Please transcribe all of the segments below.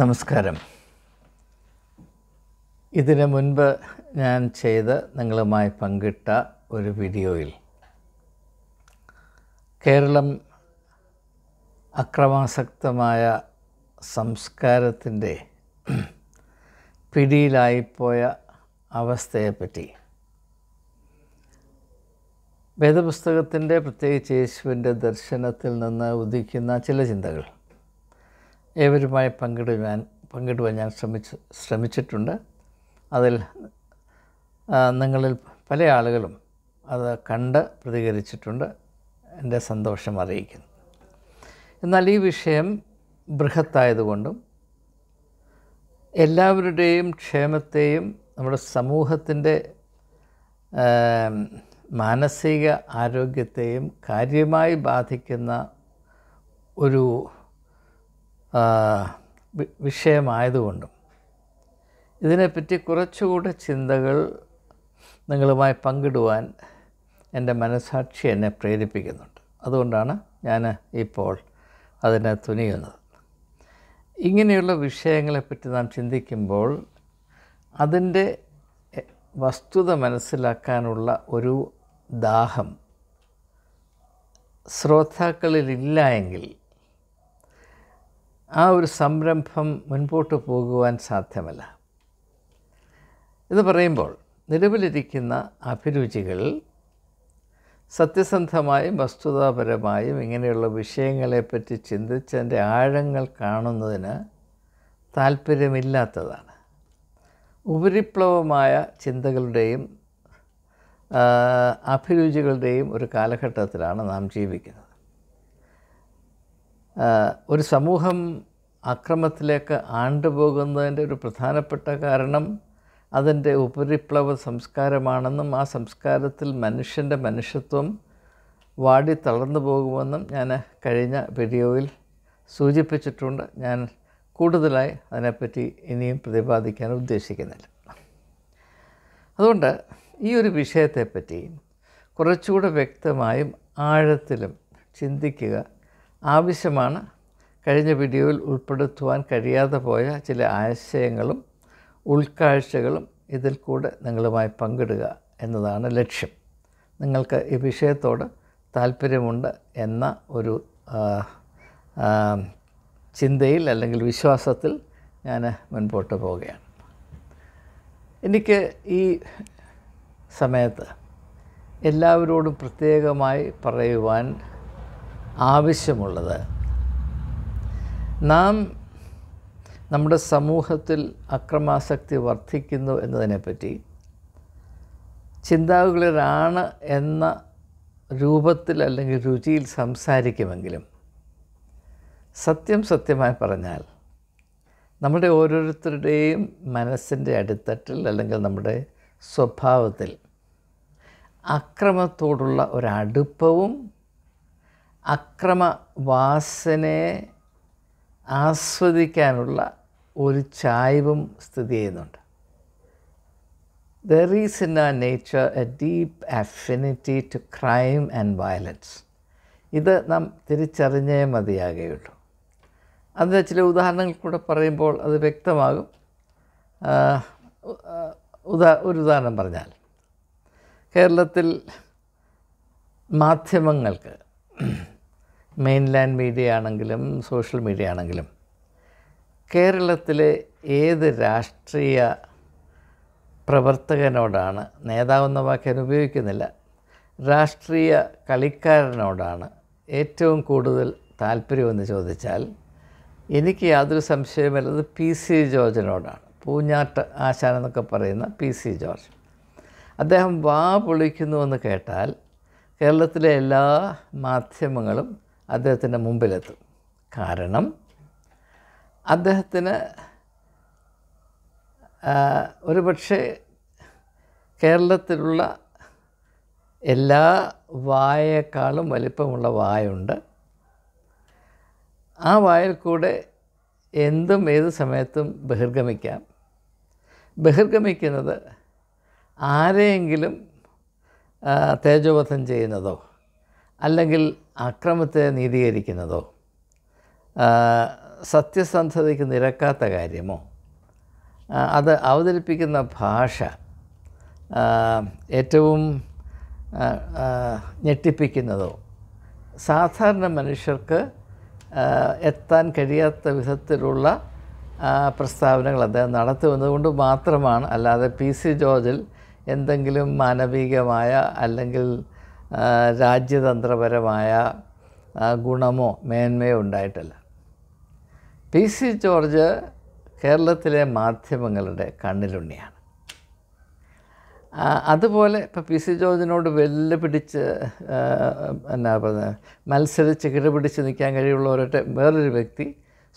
നമസ്കാരം ഇതിനു മുൻപ് ഞാൻ ചെയ്ത് നിങ്ങളുമായി പങ്കിട്ട ഒരു വീഡിയോയിൽ കേരളം അക്രമാസക്തമായ സംസ്കാരത്തിൻ്റെ പിടിയിലായിപ്പോയ അവസ്ഥയെപ്പറ്റി വേദപുസ്തകത്തിൻ്റെ പ്രത്യേകിച്ച് യേശുവിൻ്റെ ദർശനത്തിൽ നിന്ന് ഉദിക്കുന്ന ചില ചിന്തകൾ ഏവരുമായി പങ്കിടുവാൻ പങ്കിടുവാൻ ഞാൻ ശ്രമിച്ച് ശ്രമിച്ചിട്ടുണ്ട് അതിൽ നിങ്ങളിൽ പല ആളുകളും അത് കണ്ട് പ്രതികരിച്ചിട്ടുണ്ട് എൻ്റെ സന്തോഷം അറിയിക്കുന്നു എന്നാൽ ഈ വിഷയം ബൃഹത്തായതുകൊണ്ടും എല്ലാവരുടെയും ക്ഷേമത്തെയും നമ്മുടെ സമൂഹത്തിൻ്റെ മാനസിക ആരോഗ്യത്തെയും കാര്യമായി ബാധിക്കുന്ന ഒരു വിഷയമായതുകൊണ്ടും ഇതിനെപ്പറ്റി കുറച്ചുകൂടെ ചിന്തകൾ നിങ്ങളുമായി പങ്കിടുവാൻ എൻ്റെ മനസാക്ഷി എന്നെ പ്രേരിപ്പിക്കുന്നുണ്ട് അതുകൊണ്ടാണ് ഞാൻ ഇപ്പോൾ അതിനെ തുനിയുന്നത് ഇങ്ങനെയുള്ള വിഷയങ്ങളെപ്പറ്റി നാം ചിന്തിക്കുമ്പോൾ അതിൻ്റെ വസ്തുത മനസ്സിലാക്കാനുള്ള ഒരു ദാഹം ശ്രോതാക്കളിലില്ല എങ്കിൽ ആ ഒരു സംരംഭം മുൻപോട്ട് പോകുവാൻ സാധ്യമല്ല എന്ന് പറയുമ്പോൾ നിലവിലിരിക്കുന്ന അഭിരുചികൾ സത്യസന്ധമായും വസ്തുതാപരമായും ഇങ്ങനെയുള്ള വിഷയങ്ങളെപ്പറ്റി ചിന്തിച്ചതിൻ്റെ ആഴങ്ങൾ കാണുന്നതിന് താല്പര്യമില്ലാത്തതാണ് ഉപരിപ്ലവമായ ചിന്തകളുടെയും അഭിരുചികളുടെയും ഒരു കാലഘട്ടത്തിലാണ് നാം ജീവിക്കുന്നത് ഒരു സമൂഹം അക്രമത്തിലേക്ക് ആണ്ടുപോകുന്നതിൻ്റെ ഒരു പ്രധാനപ്പെട്ട കാരണം അതിൻ്റെ ഉപരിപ്ലവ സംസ്കാരമാണെന്നും ആ സംസ്കാരത്തിൽ മനുഷ്യൻ്റെ മനുഷ്യത്വം വാടി തളർന്നു പോകുമെന്നും ഞാൻ കഴിഞ്ഞ വീഡിയോയിൽ സൂചിപ്പിച്ചിട്ടുണ്ട് ഞാൻ കൂടുതലായി അതിനെപ്പറ്റി ഇനിയും പ്രതിപാദിക്കാൻ ഉദ്ദേശിക്കുന്നില്ല അതുകൊണ്ട് ഈ ഒരു വിഷയത്തെപ്പറ്റി കുറച്ചുകൂടെ വ്യക്തമായും ആഴത്തിലും ചിന്തിക്കുക ആവശ്യമാണ് കഴിഞ്ഞ വീഡിയോയിൽ ഉൾപ്പെടുത്തുവാൻ കഴിയാതെ പോയ ചില ആശയങ്ങളും ഉൾക്കാഴ്ചകളും ഇതിൽ കൂടെ നിങ്ങളുമായി പങ്കിടുക എന്നതാണ് ലക്ഷ്യം നിങ്ങൾക്ക് ഈ വിഷയത്തോട് താല്പര്യമുണ്ട് എന്ന ഒരു ചിന്തയിൽ അല്ലെങ്കിൽ വിശ്വാസത്തിൽ ഞാൻ മുൻപോട്ട് പോവുകയാണ് എനിക്ക് ഈ സമയത്ത് എല്ലാവരോടും പ്രത്യേകമായി പറയുവാൻ ആവശ്യമുള്ളത് നാം നമ്മുടെ സമൂഹത്തിൽ അക്രമാസക്തി വർദ്ധിക്കുന്നു എന്നതിനെപ്പറ്റി ചിന്താഗുളിലാണ് എന്ന രൂപത്തിൽ അല്ലെങ്കിൽ രുചിയിൽ സംസാരിക്കുമെങ്കിലും സത്യം സത്യമായി പറഞ്ഞാൽ നമ്മുടെ ഓരോരുത്തരുടെയും മനസ്സിൻ്റെ അടിത്തട്ടിൽ അല്ലെങ്കിൽ നമ്മുടെ സ്വഭാവത്തിൽ അക്രമത്തോടുള്ള ഒരടുപ്പവും അക്രമ വാസനയെ ആസ്വദിക്കാനുള്ള ഒരു ചായ്വും സ്ഥിതി ചെയ്യുന്നുണ്ട് there is in a nature a deep affinity to crime and violence ഇത് നാം തിരിച്ചറിഞ്ഞേ മതിയാകുകയുള്ളൂ അതിന് ചില ഉദാഹരണങ്ങൾ കൂടെ പറയുമ്പോൾ അത് വ്യക്തമാകും ഉദാ ഒരു ഉദാഹരണം പറഞ്ഞാൽ കേരളത്തിൽ മാധ്യമങ്ങൾക്ക് മെയിൻലാൻഡ് മീഡിയ ആണെങ്കിലും സോഷ്യൽ മീഡിയ ആണെങ്കിലും കേരളത്തിലെ ഏത് രാഷ്ട്രീയ പ്രവർത്തകനോടാണ് നേതാവെന്ന വാക്ക് ഉപയോഗിക്കുന്നില്ല രാഷ്ട്രീയ കളിക്കാരനോടാണ് ഏറ്റവും കൂടുതൽ താല്പര്യമെന്ന് ചോദിച്ചാൽ എനിക്ക് യാതൊരു സംശയമല്ലത് പി സി ജോർജിനോടാണ് പൂഞ്ഞാട്ട് ആശാൻ എന്നൊക്കെ പറയുന്ന പി സി ജോർജ് അദ്ദേഹം വാ പൊളിക്കുന്നുവെന്ന് കേട്ടാൽ കേരളത്തിലെ എല്ലാ മാധ്യമങ്ങളും അദ്ദേഹത്തിൻ്റെ മുമ്പിലെത്തും കാരണം അദ്ദേഹത്തിന് ഒരുപക്ഷെ കേരളത്തിലുള്ള എല്ലാ വായേക്കാളും വലിപ്പമുള്ള വായുണ്ട് ആ വായിൽ കൂടെ എന്തും ഏത് സമയത്തും ബഹിർഗമിക്കാം ബഹിർഗമിക്കുന്നത് ആരെയെങ്കിലും തേജോവധം ചെയ്യുന്നതോ അല്ലെങ്കിൽ അക്രമത്തെ നീതീകരിക്കുന്നതോ സത്യസന്ധതയ്ക്ക് നിരക്കാത്ത കാര്യമോ അത് അവതരിപ്പിക്കുന്ന ഭാഷ ഏറ്റവും ഞെട്ടിപ്പിക്കുന്നതോ സാധാരണ മനുഷ്യർക്ക് എത്താൻ കഴിയാത്ത വിധത്തിലുള്ള പ്രസ്താവനകൾ അദ്ദേഹം നടത്തുമെന്നതുകൊണ്ട് മാത്രമാണ് അല്ലാതെ പി സി ജോർജിൽ എന്തെങ്കിലും മാനവികമായ അല്ലെങ്കിൽ രാജ്യതന്ത്രപരമായ ഗുണമോ മേന്മയോ ഉണ്ടായിട്ടില്ല പി സി ജോർജ് കേരളത്തിലെ മാധ്യമങ്ങളുടെ കണ്ണിലുണ്ണിയാണ് അതുപോലെ ഇപ്പോൾ പി സി ജോർജിനോട് വെല്ല് പിടിച്ച് എന്നാ പറയുന്നത് മത്സരിച്ച് കിടപിടിച്ച് നിൽക്കാൻ കഴിയുള്ള ഒരൊറ്റ വേറൊരു വ്യക്തി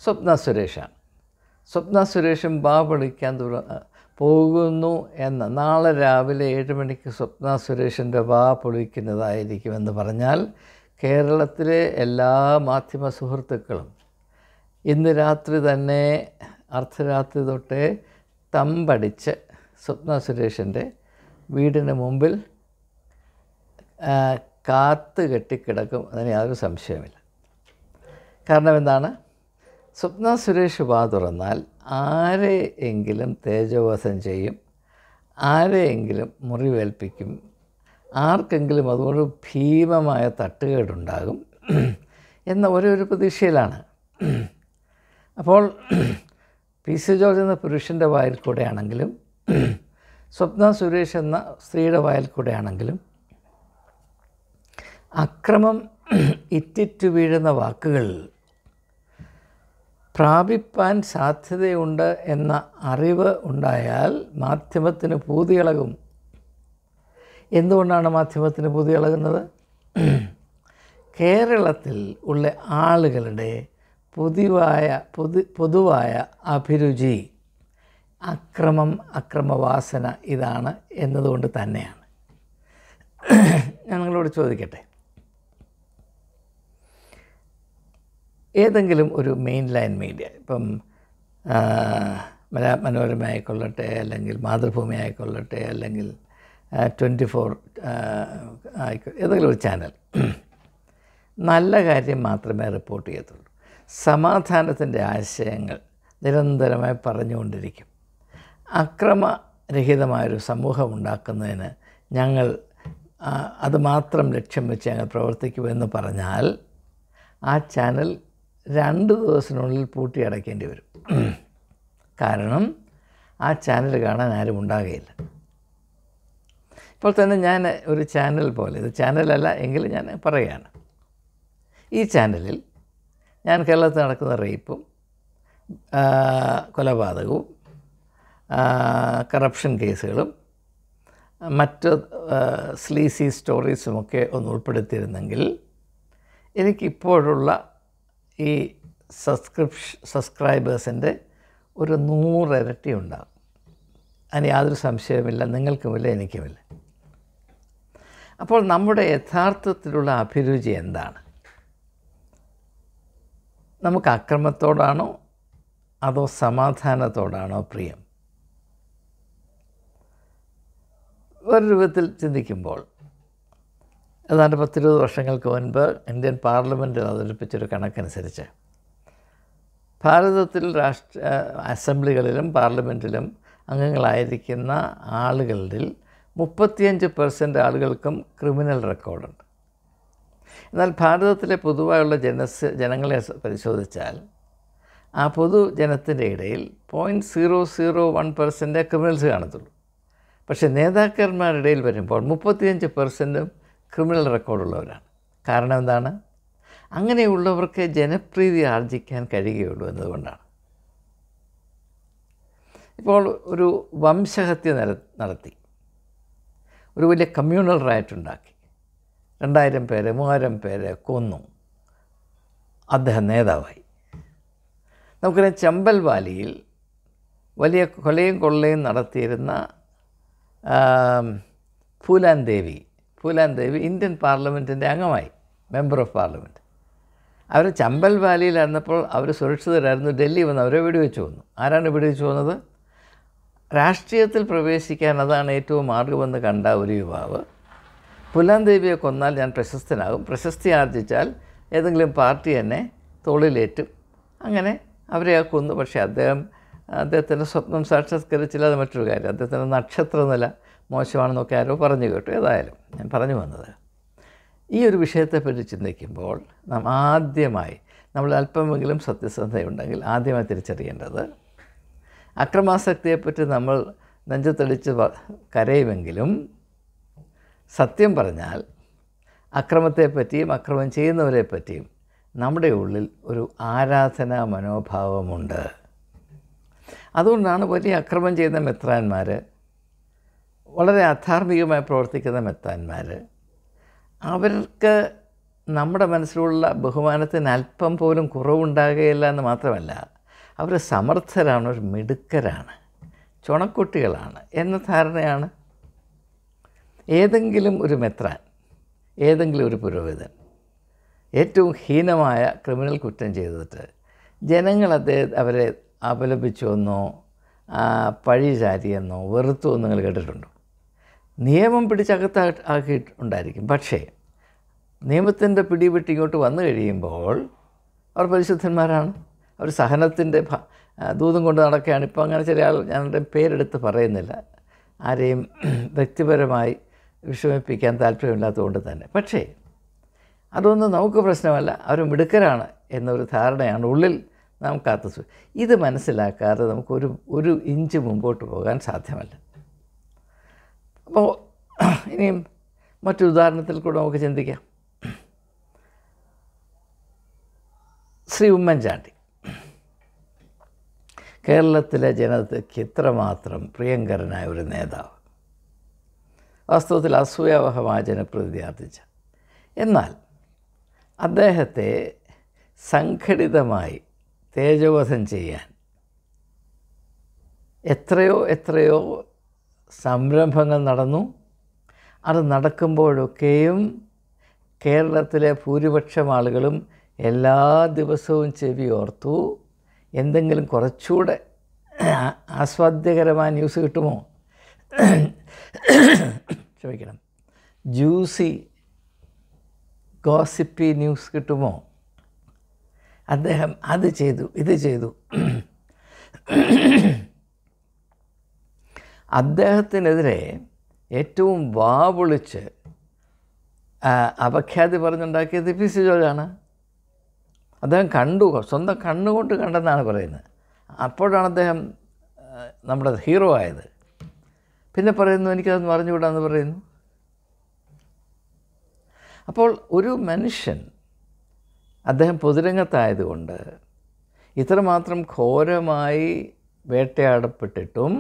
സ്വപ്ന സുരേഷാണ് സ്വപ്ന സുരേഷും ബാബ് വിളിക്കാൻ തുടങ്ങി പോകുന്നു എന്ന് നാളെ രാവിലെ ഏഴ് മണിക്ക് സ്വപ്ന സുരേഷിൻ്റെ വാ പൊളിക്കുന്നതായിരിക്കുമെന്ന് പറഞ്ഞാൽ കേരളത്തിലെ എല്ലാ മാധ്യമ സുഹൃത്തുക്കളും ഇന്ന് രാത്രി തന്നെ അർദ്ധരാത്രി തൊട്ടേ തമ്പടിച്ച് സ്വപ്ന സുരേഷിൻ്റെ വീടിന് മുമ്പിൽ കാത്ത് കെട്ടിക്കിടക്കും അതിന് യാതൊരു സംശയമില്ല കാരണം എന്താണ് സ്വപ്ന സുരേഷ് വാ തുറന്നാൽ ആരെ എങ്കിലും തേജോവധം ചെയ്യും ആരെയെങ്കിലും മുറിവേൽപ്പിക്കും ആർക്കെങ്കിലും അതുകൊണ്ട് ഭീമമായ തട്ടുകേടുണ്ടാകും എന്ന ഓരോ ഒരു പ്രതീക്ഷയിലാണ് അപ്പോൾ പി സി ജോർജ് എന്ന പുരുഷൻ്റെ വായിൽ കൂടെയാണെങ്കിലും സ്വപ്ന സുരേഷ് എന്ന സ്ത്രീയുടെ വായിൽ കൂടെയാണെങ്കിലും അക്രമം ഇറ്റിറ്റു വീഴുന്ന വാക്കുകളിൽ പ്രാപിപ്പാൻ സാധ്യതയുണ്ട് എന്ന അറിവ് ഉണ്ടായാൽ മാധ്യമത്തിന് പൂതികളകും എന്തുകൊണ്ടാണ് മാധ്യമത്തിന് പൂതികളകുന്നത് കേരളത്തിൽ ഉള്ള ആളുകളുടെ പൊതുവായ പൊതു പൊതുവായ അഭിരുചി അക്രമം അക്രമവാസന ഇതാണ് എന്നതുകൊണ്ട് തന്നെയാണ് ഞാൻ നിങ്ങളോട് ചോദിക്കട്ടെ ഏതെങ്കിലും ഒരു മെയിൻ ലൈൻ മീഡിയ ഇപ്പം മല മനോരമ ആയിക്കൊള്ളട്ടെ അല്ലെങ്കിൽ മാതൃഭൂമി ആയിക്കൊള്ളട്ടെ അല്ലെങ്കിൽ ട്വൻറ്റി ഫോർ ഏതെങ്കിലും ഒരു ചാനൽ നല്ല കാര്യം മാത്രമേ റിപ്പോർട്ട് ചെയ്യത്തുള്ളൂ സമാധാനത്തിൻ്റെ ആശയങ്ങൾ നിരന്തരമായി പറഞ്ഞുകൊണ്ടിരിക്കും അക്രമരഹിതമായൊരു സമൂഹം ഉണ്ടാക്കുന്നതിന് ഞങ്ങൾ അതുമാത്രം ലക്ഷ്യം വെച്ച് ഞങ്ങൾ പ്രവർത്തിക്കുമെന്ന് പറഞ്ഞാൽ ആ ചാനൽ രണ്ട് ദിവസത്തിനുള്ളിൽ പൂട്ടി അടയ്ക്കേണ്ടി വരും കാരണം ആ ചാനൽ കാണാൻ ആരും ഉണ്ടാകുകയില്ല ഇപ്പോൾ തന്നെ ഞാൻ ഒരു ചാനൽ പോലെ ഇത് ചാനലല്ല എങ്കിലും ഞാൻ പറയുകയാണ് ഈ ചാനലിൽ ഞാൻ കേരളത്തിൽ നടക്കുന്ന റേപ്പും കൊലപാതകവും കറപ്ഷൻ കേസുകളും മറ്റ് സ്ലീസി സ്റ്റോറീസുമൊക്കെ ഒന്ന് ഉൾപ്പെടുത്തിയിരുന്നെങ്കിൽ എനിക്കിപ്പോഴുള്ള ഈ സബ്സ്ക്രിപ്ഷ സബ്സ്ക്രൈബേഴ്സിൻ്റെ ഒരു നൂറിരട്ടി ഉണ്ടാകും അതിന് യാതൊരു സംശയവുമില്ല നിങ്ങൾക്കുമില്ല എനിക്കുമില്ല അപ്പോൾ നമ്മുടെ യഥാർത്ഥത്തിലുള്ള അഭിരുചി എന്താണ് നമുക്ക് അക്രമത്തോടാണോ അതോ സമാധാനത്തോടാണോ പ്രിയം ഒരു രൂപത്തിൽ ചിന്തിക്കുമ്പോൾ ഏതാണ്ട് പത്തിരുപത് വർഷങ്ങൾക്ക് മുൻപ് ഇന്ത്യൻ പാർലമെൻറ്റ് അവതരിപ്പിച്ചൊരു കണക്കനുസരിച്ച് ഭാരതത്തിൽ രാഷ്ട്ര അസംബ്ലികളിലും പാർലമെൻറ്റിലും അംഗങ്ങളായിരിക്കുന്ന ആളുകളിൽ മുപ്പത്തിയഞ്ച് പെർസെൻ്റ് ആളുകൾക്കും ക്രിമിനൽ റെക്കോർഡുണ്ട് എന്നാൽ ഭാരതത്തിലെ പൊതുവായുള്ള ജനസ് ജനങ്ങളെ പരിശോധിച്ചാൽ ആ പൊതുജനത്തിൻ്റെ ഇടയിൽ പോയിൻറ്റ് സീറോ സീറോ വൺ പെർസെൻറ്റേ ക്രിമിനൽസ് കാണത്തുള്ളൂ പക്ഷേ നേതാക്കന്മാരുടെ ഇടയിൽ വരുമ്പോൾ മുപ്പത്തിയഞ്ച് പെർസെൻറ്റും ക്രിമിനൽ റെക്കോർഡുള്ളവരാണ് കാരണം എന്താണ് അങ്ങനെയുള്ളവർക്ക് ജനപ്രീതി ആർജിക്കാൻ കഴിയുകയുള്ളൂ എന്നതുകൊണ്ടാണ് ഇപ്പോൾ ഒരു വംശഹത്യ നിര നടത്തി ഒരു വലിയ കമ്മ്യൂണൽ റൈറ്റ് ഉണ്ടാക്കി രണ്ടായിരം പേര് മൂവായിരം പേര് കൊന്നു അദ്ദേഹം നേതാവായി നമുക്കറിയാം ചമ്പൽ വാലിയിൽ വലിയ കൊലയും കൊള്ളയും നടത്തിയിരുന്ന ഫൂലാൻ ദേവി പൂലാൻ ദേവി ഇന്ത്യൻ പാർലമെൻറ്റിൻ്റെ അംഗമായി മെമ്പർ ഓഫ് പാർലമെൻറ്റ് അവർ ചമ്പൽ വാലിയിലായിരുന്നപ്പോൾ അവർ സുരക്ഷിതരായിരുന്നു ഡൽഹി വന്ന് അവരെ വെടിവെച്ച് വന്നു ആരാണ് വെടിവെച്ച് പോകുന്നത് രാഷ്ട്രീയത്തിൽ പ്രവേശിക്കാൻ അതാണ് ഏറ്റവും മാർഗമെന്ന് കണ്ട ഒരു യുവാവ് പുലാൻ ദേവിയെ കൊന്നാൽ ഞാൻ പ്രശസ്തനാകും പ്രശസ്തി ആർജിച്ചാൽ ഏതെങ്കിലും പാർട്ടി എന്നെ തോളിലേറ്റും അങ്ങനെ അവരെ ആ കൊന്നു പക്ഷേ അദ്ദേഹം അദ്ദേഹത്തിൻ്റെ സ്വപ്നം സാക്ഷാത്കരിച്ചില്ല അത് മറ്റൊരു കാര്യം അദ്ദേഹത്തിൻ്റെ നക്ഷത്രനില മോശമാണെന്നൊക്കെ ആരോ പറഞ്ഞു കേട്ടു ഏതായാലും ഞാൻ പറഞ്ഞു വന്നത് ഈ ഒരു വിഷയത്തെപ്പറ്റി ചിന്തിക്കുമ്പോൾ നാം ആദ്യമായി നമ്മൾ അല്പമെങ്കിലും സത്യസന്ധതയുണ്ടെങ്കിൽ ആദ്യമായി തിരിച്ചറിയേണ്ടത് അക്രമാസക്തിയെപ്പറ്റി നമ്മൾ നെഞ്ചത്തടിച്ച് കരയുമെങ്കിലും സത്യം പറഞ്ഞാൽ അക്രമത്തെപ്പറ്റിയും അക്രമം ചെയ്യുന്നവരെ പറ്റിയും നമ്മുടെ ഉള്ളിൽ ഒരു ആരാധനാ മനോഭാവമുണ്ട് അതുകൊണ്ടാണ് വലിയ അക്രമം ചെയ്യുന്ന മെത്രാന്മാർ വളരെ അധാർമികമായി പ്രവർത്തിക്കുന്ന മെത്താന്മാർ അവർക്ക് നമ്മുടെ മനസ്സിലുള്ള ബഹുമാനത്തിന് അല്പം പോലും കുറവുണ്ടാകുകയില്ല എന്ന് മാത്രമല്ല അവർ സമർത്ഥരാണ് ഒരു മിടുക്കരാണ് ചുണക്കുട്ടികളാണ് എന്ന ധാരണയാണ് ഏതെങ്കിലും ഒരു മെത്രാൻ ഏതെങ്കിലും ഒരു പുരോഹിതൻ ഏറ്റവും ഹീനമായ ക്രിമിനൽ കുറ്റം ചെയ്തിട്ട് ജനങ്ങൾ അദ്ദേഹം അവരെ അപലപിച്ചുവെന്നോ പഴി ചാരിയെന്നോ വെറുത്തു നിങ്ങൾ കേട്ടിട്ടുണ്ടോ നിയമം പിടിച്ചകത്ത് ആക്കിയിട്ടുണ്ടായിരിക്കും പക്ഷേ നിയമത്തിൻ്റെ പിടിവിട്ട് ഇങ്ങോട്ട് വന്നു കഴിയുമ്പോൾ അവർ പരിശുദ്ധന്മാരാണ് അവർ സഹനത്തിൻ്റെ ദൂതം കൊണ്ട് നടക്കുകയാണ് ഇപ്പോൾ അങ്ങനെ ചില ആൾ ഞാനെൻ്റെ പേരെടുത്ത് പറയുന്നില്ല ആരെയും വ്യക്തിപരമായി വിഷമിപ്പിക്കാൻ താല്പര്യമില്ലാത്തതുകൊണ്ട് തന്നെ പക്ഷേ അതൊന്നും നമുക്ക് പ്രശ്നമല്ല അവർ മിടുക്കരാണ് എന്നൊരു ധാരണയാണ് ഉള്ളിൽ നാം കാത്തു ഇത് മനസ്സിലാക്കാതെ നമുക്ക് ഒരു ഒരു ഇഞ്ച് മുമ്പോട്ട് പോകാൻ സാധ്യമല്ല അപ്പോൾ ഇനിയും മറ്റു ഉദാഹരണത്തിൽ കൂടെ നമുക്ക് ചിന്തിക്കാം ശ്രീ ഉമ്മൻചാണ്ടി കേരളത്തിലെ ജനതയ്ക്ക് ഇത്രമാത്രം പ്രിയങ്കരനായ ഒരു നേതാവ് വാസ്തവത്തിൽ അസൂയാവഹമായ ജനപ്രതിനിധി ആർജിച്ച എന്നാൽ അദ്ദേഹത്തെ സംഘടിതമായി തേജോവധം ചെയ്യാൻ എത്രയോ എത്രയോ സംരംഭങ്ങൾ നടന്നു അത് നടക്കുമ്പോഴൊക്കെയും കേരളത്തിലെ ഭൂരിപക്ഷം ആളുകളും എല്ലാ ദിവസവും ചെവി ഓർത്തു എന്തെങ്കിലും കുറച്ചുകൂടെ ആസ്വാദ്യകരമായ ന്യൂസ് കിട്ടുമോ ക്ഷമിക്കണം ജ്യൂസി ഗോസിപ്പി ന്യൂസ് കിട്ടുമോ അദ്ദേഹം അത് ചെയ്തു ഇത് ചെയ്തു അദ്ദേഹത്തിനെതിരെ ഏറ്റവും വാവിളിച്ച് അപഖ്യാതി പറഞ്ഞുണ്ടാക്കിയത് പി സി ജോർജാണ് അദ്ദേഹം കണ്ടു സ്വന്തം കണ്ണുകൊണ്ട് കണ്ടെന്നാണ് പറയുന്നത് അപ്പോഴാണ് അദ്ദേഹം നമ്മുടെ ഹീറോ ആയത് പിന്നെ പറയുന്നു എനിക്കത് മറിഞ്ഞുകൂടാന്ന് പറയുന്നു അപ്പോൾ ഒരു മനുഷ്യൻ അദ്ദേഹം പൊതുരംഗത്തായതുകൊണ്ട് ഇത്രമാത്രം ഘോരമായി വേട്ടയാടപ്പെട്ടിട്ടും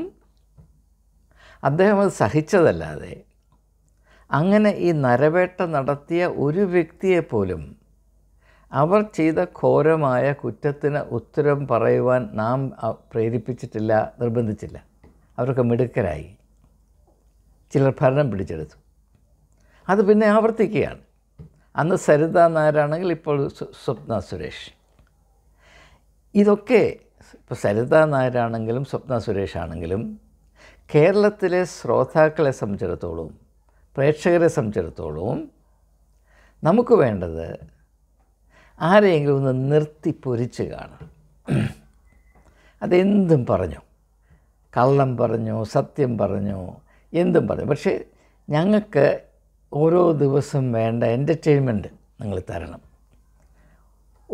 അദ്ദേഹം അത് സഹിച്ചതല്ലാതെ അങ്ങനെ ഈ നരവേട്ട നടത്തിയ ഒരു വ്യക്തിയെപ്പോലും അവർ ചെയ്ത ഘോരമായ കുറ്റത്തിന് ഉത്തരം പറയുവാൻ നാം പ്രേരിപ്പിച്ചിട്ടില്ല നിർബന്ധിച്ചില്ല അവരൊക്കെ മിടുക്കരായി ചിലർ ഭരണം പിടിച്ചെടുത്തു അത് പിന്നെ ആവർത്തിക്കുകയാണ് അന്ന് സരിത നായരാണെങ്കിൽ ഇപ്പോൾ സ്വപ്ന സുരേഷ് ഇതൊക്കെ ഇപ്പോൾ സരിത നായരാണെങ്കിലും സ്വപ്ന സുരേഷ് ആണെങ്കിലും കേരളത്തിലെ ശ്രോതാക്കളെ സംബന്ധിച്ചിടത്തോളവും പ്രേക്ഷകരെ സംബന്ധിച്ചിടത്തോളവും നമുക്ക് വേണ്ടത് ആരെയെങ്കിലും ഒന്ന് നിർത്തി പൊരിച്ച് കാണാം അതെന്തും പറഞ്ഞു കള്ളം പറഞ്ഞു സത്യം പറഞ്ഞു എന്തും പറഞ്ഞു പക്ഷേ ഞങ്ങൾക്ക് ഓരോ ദിവസം വേണ്ട എൻ്റർടൈൻമെൻറ്റ് നിങ്ങൾ തരണം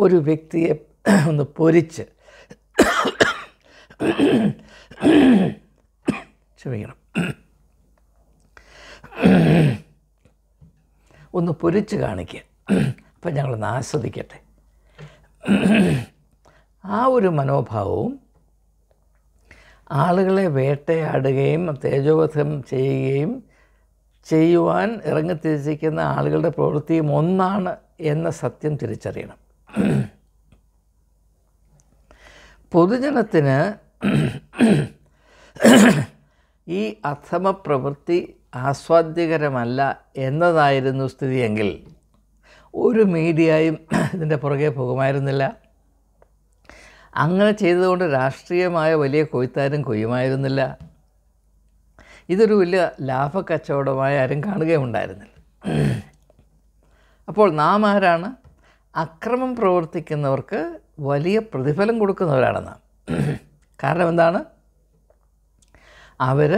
ഒരു വ്യക്തിയെ ഒന്ന് പൊരിച്ച് ക്ഷമിക്കണം ഒന്ന് പൊരിച്ച് കാണിക്കുക അപ്പം ഞങ്ങളൊന്ന് ആസ്വദിക്കട്ടെ ആ ഒരു മനോഭാവവും ആളുകളെ വേട്ടയാടുകയും തേജോവധം ചെയ്യുകയും ചെയ്യുവാൻ ഇറങ്ങിത്തിരിച്ചിരിക്കുന്ന ആളുകളുടെ പ്രവൃത്തിയും ഒന്നാണ് എന്ന സത്യം തിരിച്ചറിയണം പൊതുജനത്തിന് ഈ പ്രവൃത്തി ആസ്വാദ്യകരമല്ല എന്നതായിരുന്നു സ്ഥിതിയെങ്കിൽ ഒരു മീഡിയയും ഇതിൻ്റെ പുറകെ പോകുമായിരുന്നില്ല അങ്ങനെ ചെയ്തതുകൊണ്ട് രാഷ്ട്രീയമായ വലിയ കൊയ്ത്താരും കൊയ്യുമായിരുന്നില്ല ഇതൊരു വലിയ ലാഭക്കച്ചവടമായ ആരും കാണുകയുണ്ടായിരുന്നില്ല അപ്പോൾ നാം ആരാണ് അക്രമം പ്രവർത്തിക്കുന്നവർക്ക് വലിയ പ്രതിഫലം കൊടുക്കുന്നവരാണ് നാം കാരണം എന്താണ് അവർ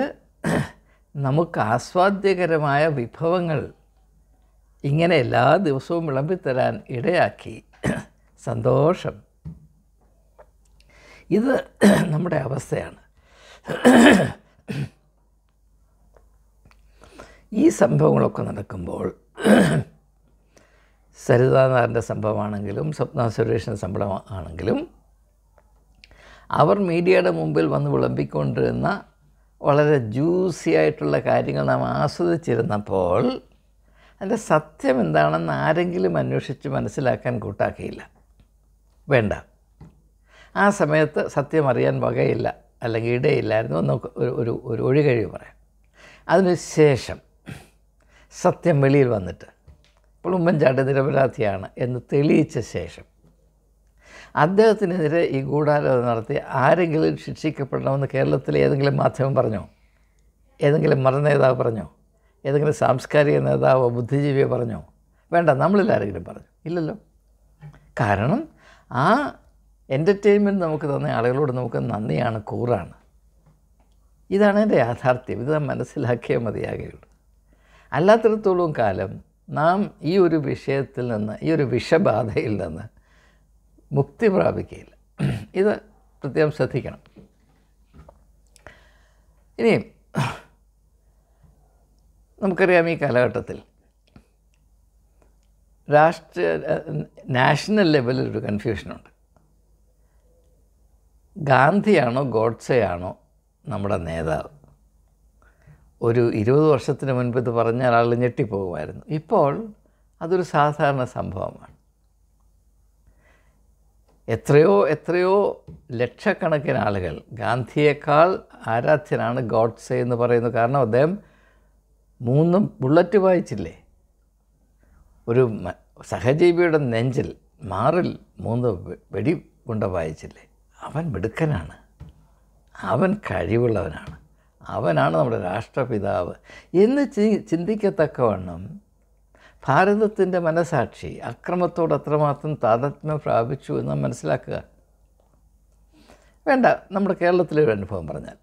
നമുക്ക് ആസ്വാദ്യകരമായ വിഭവങ്ങൾ ഇങ്ങനെ എല്ലാ ദിവസവും വിളമ്പിത്തരാൻ ഇടയാക്കി സന്തോഷം ഇത് നമ്മുടെ അവസ്ഥയാണ് ഈ സംഭവങ്ങളൊക്കെ നടക്കുമ്പോൾ സരിതാനാറിൻ്റെ സംഭവമാണെങ്കിലും സ്വപ്ന സുരേഷൻ സംഭവം ആണെങ്കിലും അവർ മീഡിയയുടെ മുമ്പിൽ വന്ന് വിളമ്പിക്കൊണ്ടിരുന്ന വളരെ ജ്യൂസി ആയിട്ടുള്ള കാര്യങ്ങൾ നാം ആസ്വദിച്ചിരുന്നപ്പോൾ അതിൻ്റെ സത്യം എന്താണെന്ന് ആരെങ്കിലും അന്വേഷിച്ച് മനസ്സിലാക്കാൻ കൂട്ടാക്കിയില്ല വേണ്ട ആ സമയത്ത് സത്യം അറിയാൻ വകയില്ല അല്ലെങ്കിൽ ഇടയില്ലായിരുന്നു എന്ന് ഒരു ഒരു ഒരു ഒഴികഴിവ് പറയാം അതിനുശേഷം സത്യം വെളിയിൽ വന്നിട്ട് ഇപ്പോൾ ഉമ്മൻചാണ്ടി നിരപരാധിയാണ് എന്ന് തെളിയിച്ച ശേഷം അദ്ദേഹത്തിനെതിരെ ഈ ഗൂഢാലോചന നടത്തി ആരെങ്കിലും ശിക്ഷിക്കപ്പെടണമെന്ന് കേരളത്തിലെ ഏതെങ്കിലും മാധ്യമം പറഞ്ഞോ ഏതെങ്കിലും മതനേതാവ് പറഞ്ഞോ ഏതെങ്കിലും സാംസ്കാരിക നേതാവോ ബുദ്ധിജീവിയോ പറഞ്ഞോ വേണ്ട നമ്മളിൽ ആരെങ്കിലും പറഞ്ഞു ഇല്ലല്ലോ കാരണം ആ എൻ്റർടൈൻമെൻറ്റ് നമുക്ക് തന്ന ആളുകളോട് നമുക്ക് നന്ദിയാണ് കൂറാണ് ഇതാണ് എൻ്റെ യാഥാർത്ഥ്യം ഇത് നാം മനസ്സിലാക്കിയേ മതിയാകുകയുള്ളൂ അല്ലാത്തിടത്തോളം കാലം നാം ഈ ഒരു വിഷയത്തിൽ നിന്ന് ഈ ഒരു വിഷബാധയിൽ നിന്ന് മുക്തി പ്രാപിക്കുകയില്ല ഇത് പ്രത്യേകം ശ്രദ്ധിക്കണം ഇനിയും നമുക്കറിയാം ഈ കാലഘട്ടത്തിൽ രാഷ്ട്ര നാഷണൽ ലെവലിൽ ഒരു കൺഫ്യൂഷനുണ്ട് ഗാന്ധിയാണോ ഗോഡ്സെയാണോ നമ്മുടെ നേതാവ് ഒരു ഇരുപത് വർഷത്തിന് മുൻപ് ഇത് പറഞ്ഞാൽ ആൾ ഞെട്ടിപ്പോകുമായിരുന്നു ഇപ്പോൾ അതൊരു സാധാരണ സംഭവമാണ് എത്രയോ എത്രയോ ലക്ഷക്കണക്കിന് ആളുകൾ ഗാന്ധിയേക്കാൾ ആരാധ്യനാണ് ഗോഡ്സെ എന്ന് പറയുന്നത് കാരണം അദ്ദേഹം മൂന്നും ബുള്ളറ്റ് വായിച്ചില്ലേ ഒരു സഹജീവിയുടെ നെഞ്ചിൽ മാറിൽ മൂന്ന് വെടി കൊണ്ട വായിച്ചില്ലേ അവൻ മിടുക്കനാണ് അവൻ കഴിവുള്ളവനാണ് അവനാണ് നമ്മുടെ രാഷ്ട്രപിതാവ് എന്ന് ചിന്തിക്കത്തക്കവണ്ണം ഭാരതത്തിൻ്റെ മനസാക്ഷി അക്രമത്തോട് അത്രമാത്രം താതത്മ്യം പ്രാപിച്ചു എന്ന് മനസ്സിലാക്കുക വേണ്ട നമ്മുടെ കേരളത്തിലെ ഒരു അനുഭവം പറഞ്ഞാൽ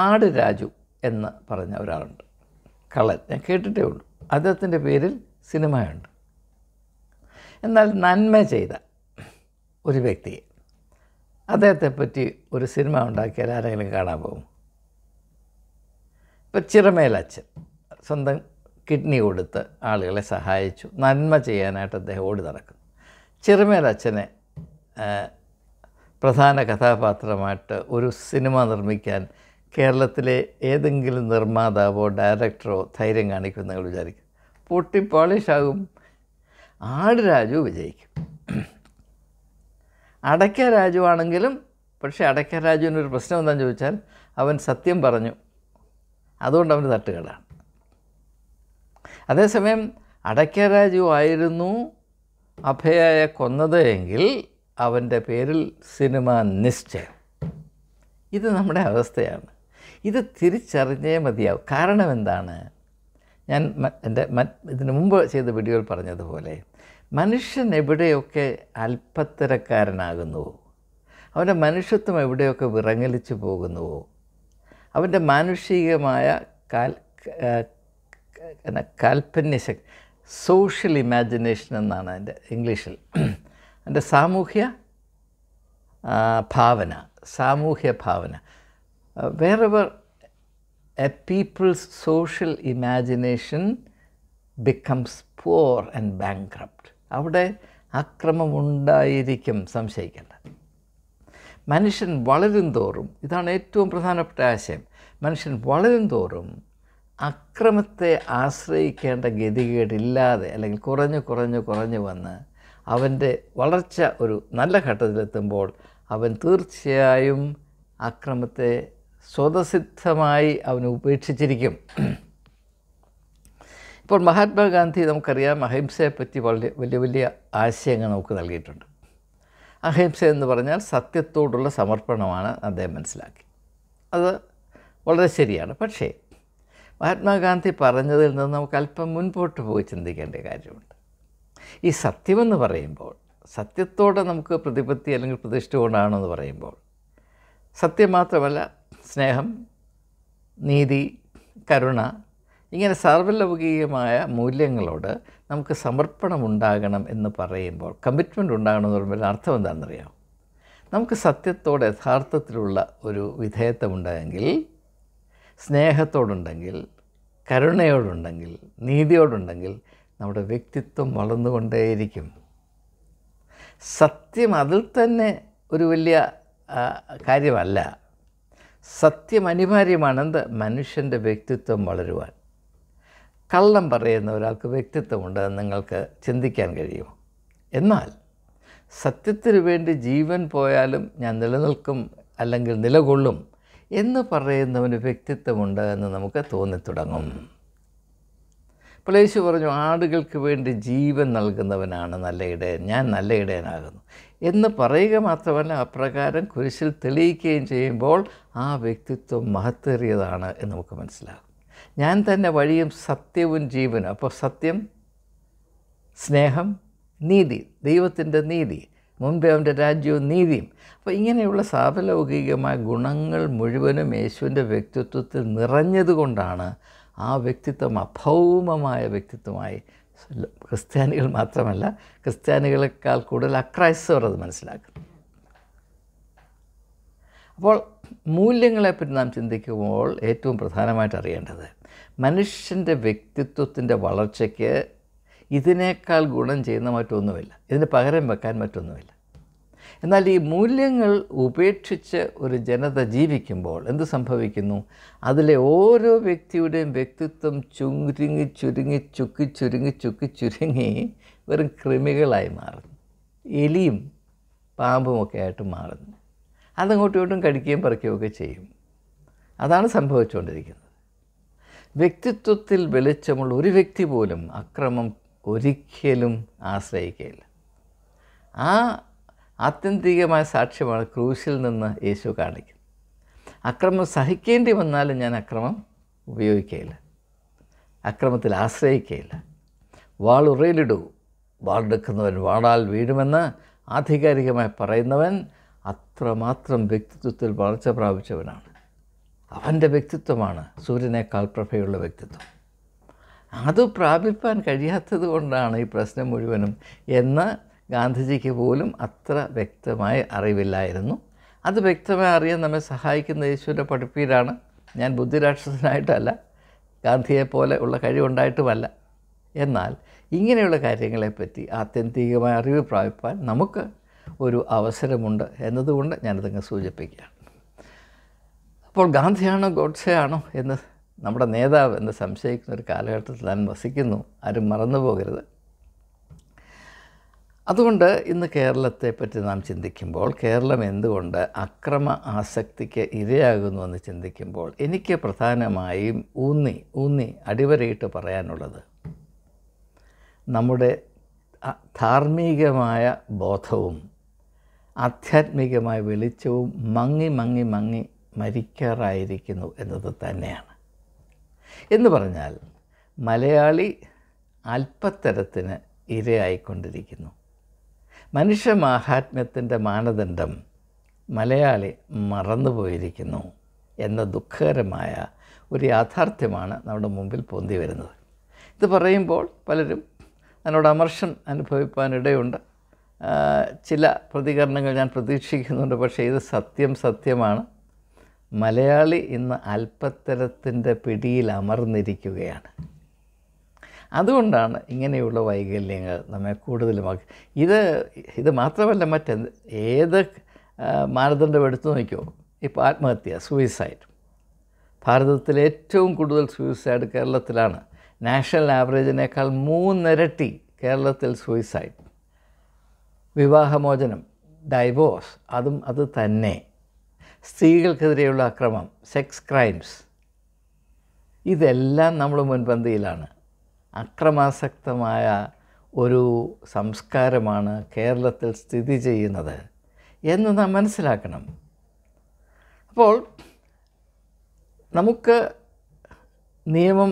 ആട് രാജു എന്ന് പറഞ്ഞ ഒരാളുണ്ട് കളൻ ഞാൻ കേട്ടിട്ടേ ഉള്ളൂ അദ്ദേഹത്തിൻ്റെ പേരിൽ സിനിമയുണ്ട് എന്നാൽ നന്മ ചെയ്ത ഒരു വ്യക്തിയെ പറ്റി ഒരു സിനിമ ഉണ്ടാക്കിയാൽ ആരെങ്കിലും കാണാൻ പോകും ഇപ്പം ചിറമേലച്ഛൻ സ്വന്തം കിഡ്നി കൊടുത്ത് ആളുകളെ സഹായിച്ചു നന്മ ചെയ്യാനായിട്ട് അദ്ദേഹം ഓടി നടക്കുന്നു ചെറുമേലച്ഛനെ പ്രധാന കഥാപാത്രമായിട്ട് ഒരു സിനിമ നിർമ്മിക്കാൻ കേരളത്തിലെ ഏതെങ്കിലും നിർമ്മാതാവോ ഡയറക്ടറോ ധൈര്യം കാണിക്കുമെന്ന് നിങ്ങൾ വിചാരിക്കും പൊട്ടി പോളിഷാകും ആട് രാജു വിജയിക്കും അടയ്ക്ക രാജു ആണെങ്കിലും പക്ഷേ അടയ്ക്ക രാജുവിനൊരു പ്രശ്നം എന്താണെന്ന് ചോദിച്ചാൽ അവൻ സത്യം പറഞ്ഞു അതുകൊണ്ട് അവൻ തട്ടുകടാണ് അതേസമയം അടയ്ക്കരാജു ആയിരുന്നു അഭയയെ കൊന്നത് എങ്കിൽ അവൻ്റെ പേരിൽ സിനിമ നിശ്ചയം ഇത് നമ്മുടെ അവസ്ഥയാണ് ഇത് തിരിച്ചറിഞ്ഞേ മതിയാവും കാരണം എന്താണ് ഞാൻ എൻ്റെ ഇതിനു മുമ്പ് ചെയ്ത വീഡിയോയിൽ പറഞ്ഞതുപോലെ മനുഷ്യൻ എവിടെയൊക്കെ അല്പത്തരക്കാരനാകുന്നുവോ അവൻ്റെ മനുഷ്യത്വം എവിടെയൊക്കെ വിറങ്ങലിച്ചു പോകുന്നുവോ അവൻ്റെ മാനുഷികമായ കാൽ കാൽപ്പന്യ ശക്തി സോഷ്യൽ ഇമാജിനേഷൻ എന്നാണ് അതിൻ്റെ ഇംഗ്ലീഷിൽ അതിൻ്റെ സാമൂഹ്യ ഭാവന സാമൂഹ്യ ഭാവന ever a people's social imagination becomes poor and bankrupt അവിടെ അക്രമമുണ്ടായിരിക്കും സംശയിക്കേണ്ട മനുഷ്യൻ വളരും തോറും ഇതാണ് ഏറ്റവും പ്രധാനപ്പെട്ട ആശയം മനുഷ്യൻ വളരും തോറും അക്രമത്തെ ആശ്രയിക്കേണ്ട ഗതികേടില്ലാതെ അല്ലെങ്കിൽ കുറഞ്ഞു കുറഞ്ഞു കുറഞ്ഞു വന്ന് അവൻ്റെ വളർച്ച ഒരു നല്ല ഘട്ടത്തിലെത്തുമ്പോൾ അവൻ തീർച്ചയായും അക്രമത്തെ സ്വതസിദ്ധമായി അവൻ ഉപേക്ഷിച്ചിരിക്കും ഇപ്പോൾ മഹാത്മാഗാന്ധി നമുക്കറിയാം അഹിംസയെപ്പറ്റി വളരെ വലിയ വലിയ ആശയങ്ങൾ നമുക്ക് നൽകിയിട്ടുണ്ട് അഹിംസ എന്ന് പറഞ്ഞാൽ സത്യത്തോടുള്ള സമർപ്പണമാണ് അദ്ദേഹം മനസ്സിലാക്കി അത് വളരെ ശരിയാണ് പക്ഷേ മഹാത്മാഗാന്ധി പറഞ്ഞതിൽ നിന്ന് നമുക്ക് അല്പം മുൻപോട്ട് പോയി ചിന്തിക്കേണ്ട കാര്യമുണ്ട് ഈ സത്യമെന്ന് പറയുമ്പോൾ സത്യത്തോടെ നമുക്ക് പ്രതിപത്തി അല്ലെങ്കിൽ പ്രതിഷ്ഠ കൊണ്ടാണെന്ന് പറയുമ്പോൾ സത്യം മാത്രമല്ല സ്നേഹം നീതി കരുണ ഇങ്ങനെ സർവ്വലൗകികമായ മൂല്യങ്ങളോട് നമുക്ക് സമർപ്പണം ഉണ്ടാകണം എന്ന് പറയുമ്പോൾ കമ്മിറ്റ്മെൻ്റ് ഉണ്ടാകണം എന്ന് പറയുമ്പോൾ അർത്ഥം എന്താണെന്നറിയാം നമുക്ക് സത്യത്തോടെ യഥാർത്ഥത്തിലുള്ള ഒരു വിധേയത്വമുണ്ടെങ്കിൽ സ്നേഹത്തോടുണ്ടെങ്കിൽ കരുണയോടുണ്ടെങ്കിൽ നീതിയോടുണ്ടെങ്കിൽ നമ്മുടെ വ്യക്തിത്വം വളർന്നുകൊണ്ടേയിരിക്കും സത്യം അതിൽ തന്നെ ഒരു വലിയ കാര്യമല്ല സത്യം അനിവാര്യമാണ് എന്ത് മനുഷ്യൻ്റെ വ്യക്തിത്വം വളരുവാൻ കള്ളം പറയുന്ന ഒരാൾക്ക് എന്ന് നിങ്ങൾക്ക് ചിന്തിക്കാൻ കഴിയുമോ എന്നാൽ സത്യത്തിനു വേണ്ടി ജീവൻ പോയാലും ഞാൻ നിലനിൽക്കും അല്ലെങ്കിൽ നിലകൊള്ളും എന്ന് പറയുന്ന ഒരു വ്യക്തിത്വമുണ്ട് എന്ന് നമുക്ക് തോന്നിത്തുടങ്ങും പ്ലേശു പറഞ്ഞു ആടുകൾക്ക് വേണ്ടി ജീവൻ നൽകുന്നവനാണ് നല്ല ഇടയൻ ഞാൻ നല്ല ഇടയനാകുന്നു എന്ന് പറയുക മാത്രമല്ല അപ്രകാരം കുരിശിൽ തെളിയിക്കുകയും ചെയ്യുമ്പോൾ ആ വ്യക്തിത്വം മഹത്തേറിയതാണ് എന്ന് നമുക്ക് മനസ്സിലാകും ഞാൻ തന്നെ വഴിയും സത്യവും ജീവനും അപ്പോൾ സത്യം സ്നേഹം നീതി ദൈവത്തിൻ്റെ നീതി മുൻപേ അവൻ്റെ രാജ്യവും നീതിയും അപ്പോൾ ഇങ്ങനെയുള്ള സാപലൗകികമായ ഗുണങ്ങൾ മുഴുവനും യേശുവിൻ്റെ വ്യക്തിത്വത്തിൽ നിറഞ്ഞതുകൊണ്ടാണ് ആ വ്യക്തിത്വം അഭൗമമായ വ്യക്തിത്വമായി ക്രിസ്ത്യാനികൾ മാത്രമല്ല ക്രിസ്ത്യാനികളെക്കാൾ കൂടുതൽ അക്രൈസ്തവർ അത് മനസ്സിലാക്കുന്നു അപ്പോൾ മൂല്യങ്ങളെപ്പറ്റി നാം ചിന്തിക്കുമ്പോൾ ഏറ്റവും പ്രധാനമായിട്ട് അറിയേണ്ടത് മനുഷ്യൻ്റെ വ്യക്തിത്വത്തിൻ്റെ വളർച്ചയ്ക്ക് ഇതിനേക്കാൾ ഗുണം ചെയ്യുന്ന മറ്റൊന്നുമില്ല ഇതിന് പകരം വെക്കാൻ മറ്റൊന്നുമില്ല എന്നാൽ ഈ മൂല്യങ്ങൾ ഉപേക്ഷിച്ച് ഒരു ജനത ജീവിക്കുമ്പോൾ എന്ത് സംഭവിക്കുന്നു അതിലെ ഓരോ വ്യക്തിയുടെയും വ്യക്തിത്വം ചുരുങ്ങി ചുരുങ്ങി ചുക്കി ചുരുങ്ങി ചുക്കി ചുരുങ്ങി വെറും കൃമികളായി മാറുന്നു എലിയും പാമ്പുമൊക്കെ ആയിട്ട് മാറുന്നു അതങ്ങോട്ടും ഇങ്ങോട്ടും കടിക്കുകയും പറിക്കുകയൊക്കെ ചെയ്യും അതാണ് സംഭവിച്ചുകൊണ്ടിരിക്കുന്നത് വ്യക്തിത്വത്തിൽ വെളിച്ചമുള്ള ഒരു വ്യക്തി പോലും അക്രമം ഒരിക്കലും ആശ്രയിക്കുകയില്ല ആ ആത്യന്തികമായ സാക്ഷ്യമാണ് ക്രൂശിൽ നിന്ന് യേശു കാണിക്കുന്നത് അക്രമം സഹിക്കേണ്ടി വന്നാലും ഞാൻ അക്രമം ഉപയോഗിക്കുകയില്ല അക്രമത്തിൽ ആശ്രയിക്കുകയില്ല വാളുറയിലിടൂ വാളെടുക്കുന്നവൻ വാളാൽ വീഴുമെന്ന് ആധികാരികമായി പറയുന്നവൻ അത്രമാത്രം വ്യക്തിത്വത്തിൽ വളർച്ച പ്രാപിച്ചവനാണ് അവൻ്റെ വ്യക്തിത്വമാണ് സൂര്യനേക്കാൾ പ്രഭയുള്ള വ്യക്തിത്വം അത് പ്രാപിപ്പാൻ കഴിയാത്തത് കൊണ്ടാണ് ഈ പ്രശ്നം മുഴുവനും എന്ന് ഗാന്ധിജിക്ക് പോലും അത്ര വ്യക്തമായി അറിവില്ലായിരുന്നു അത് വ്യക്തമായി അറിയാൻ നമ്മെ സഹായിക്കുന്ന യേശുവിൻ്റെ പഠിപ്പീരാണ് ഞാൻ ബുദ്ധിരാക്ഷസനായിട്ടല്ല ഗാന്ധിയെപ്പോലെ പോലെ ഉള്ള കഴിവുണ്ടായിട്ടുമല്ല എന്നാൽ ഇങ്ങനെയുള്ള കാര്യങ്ങളെപ്പറ്റി ആത്യന്തികമായ അറിവ് പ്രാപിപ്പാൻ നമുക്ക് ഒരു അവസരമുണ്ട് എന്നതുകൊണ്ട് ഞാനിതങ്ങ് സൂചിപ്പിക്കുകയാണ് അപ്പോൾ ഗാന്ധിയാണോ ഗോഡ്സെ ആണോ എന്ന് നമ്മുടെ നേതാവ് എന്ന് സംശയിക്കുന്ന ഒരു കാലഘട്ടത്തിൽ താൻ വസിക്കുന്നു ആരും മറന്നു പോകരുത് അതുകൊണ്ട് ഇന്ന് കേരളത്തെപ്പറ്റി നാം ചിന്തിക്കുമ്പോൾ കേരളം എന്തുകൊണ്ട് അക്രമ ആസക്തിക്ക് ഇരയാകുന്നു എന്ന് ചിന്തിക്കുമ്പോൾ എനിക്ക് പ്രധാനമായും ഊന്നി ഊന്നി അടിവരയിട്ട് പറയാനുള്ളത് നമ്മുടെ ധാർമ്മികമായ ബോധവും ആധ്യാത്മികമായ വെളിച്ചവും മങ്ങി മങ്ങി മങ്ങി മരിക്കാറായിരിക്കുന്നു എന്നത് തന്നെയാണ് എന്ന് പറഞ്ഞാൽ മലയാളി അല്പത്തരത്തിന് ഇരയായിക്കൊണ്ടിരിക്കുന്നു മനുഷ്യ മാഹാത്മ്യത്തിൻ്റെ മാനദണ്ഡം മലയാളി മറന്നുപോയിരിക്കുന്നു എന്ന ദുഃഖകരമായ ഒരു യാഥാർത്ഥ്യമാണ് നമ്മുടെ മുമ്പിൽ പൊന്തി വരുന്നത് ഇത് പറയുമ്പോൾ പലരും അതിനോട് അമർഷം അനുഭവിപ്പാനിടയുണ്ട് ചില പ്രതികരണങ്ങൾ ഞാൻ പ്രതീക്ഷിക്കുന്നുണ്ട് പക്ഷേ ഇത് സത്യം സത്യമാണ് മലയാളി ഇന്ന് അല്പത്തരത്തിൻ്റെ പിടിയിൽ അമർന്നിരിക്കുകയാണ് അതുകൊണ്ടാണ് ഇങ്ങനെയുള്ള വൈകല്യങ്ങൾ നമ്മെ കൂടുതലുമാക്കി ഇത് ഇത് മാത്രമല്ല മറ്റ് ഏത് മാനദണ്ഡം എടുത്തു നോക്കിയോ ഇപ്പോൾ ആത്മഹത്യ സൂയിസൈഡ് ഭാരതത്തിൽ ഏറ്റവും കൂടുതൽ സൂയിസൈഡ് കേരളത്തിലാണ് നാഷണൽ ആവറേജിനേക്കാൾ മൂന്നിരട്ടി കേരളത്തിൽ സൂയിസൈഡ് വിവാഹമോചനം ഡൈവോഴ്സ് അതും അത് തന്നെ സ്ത്രീകൾക്കെതിരെയുള്ള അക്രമം സെക്സ് ക്രൈംസ് ഇതെല്ലാം നമ്മൾ മുൻപന്തിയിലാണ് അക്രമാസക്തമായ ഒരു സംസ്കാരമാണ് കേരളത്തിൽ സ്ഥിതി ചെയ്യുന്നത് എന്ന് നാം മനസ്സിലാക്കണം അപ്പോൾ നമുക്ക് നിയമം